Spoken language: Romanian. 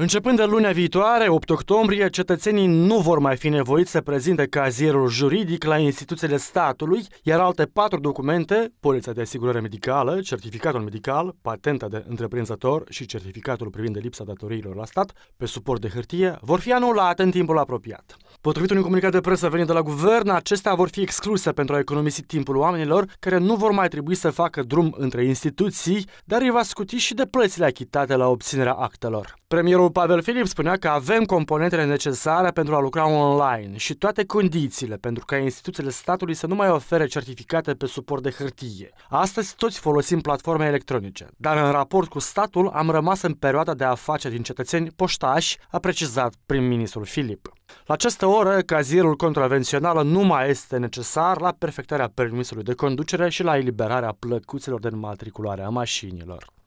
Începând de lunea viitoare, 8 octombrie, cetățenii nu vor mai fi nevoiți să prezinte cazierul juridic la instituțiile statului, iar alte patru documente, polița de asigurare medicală, certificatul medical, patenta de întreprinzător și certificatul privind de lipsa datoriilor la stat, pe suport de hârtie, vor fi anulate în timpul apropiat. Potrivit unui comunicat de presă venit de la guvern, acestea vor fi excluse pentru a economisi timpul oamenilor care nu vor mai trebui să facă drum între instituții, dar îi va scuti și de plățile achitate la obținerea actelor. Premierul Domnul Pavel Filip spunea că avem componentele necesare pentru a lucra online și toate condițiile pentru ca instituțiile statului să nu mai ofere certificate pe suport de hârtie. Astăzi toți folosim platforme electronice, dar în raport cu statul am rămas în perioada de afaceri din cetățeni poștași, a precizat prim-ministrul Filip. La această oră, cazierul contravențional nu mai este necesar la perfectarea permisului de conducere și la eliberarea plăcuților de înmatriculare a mașinilor.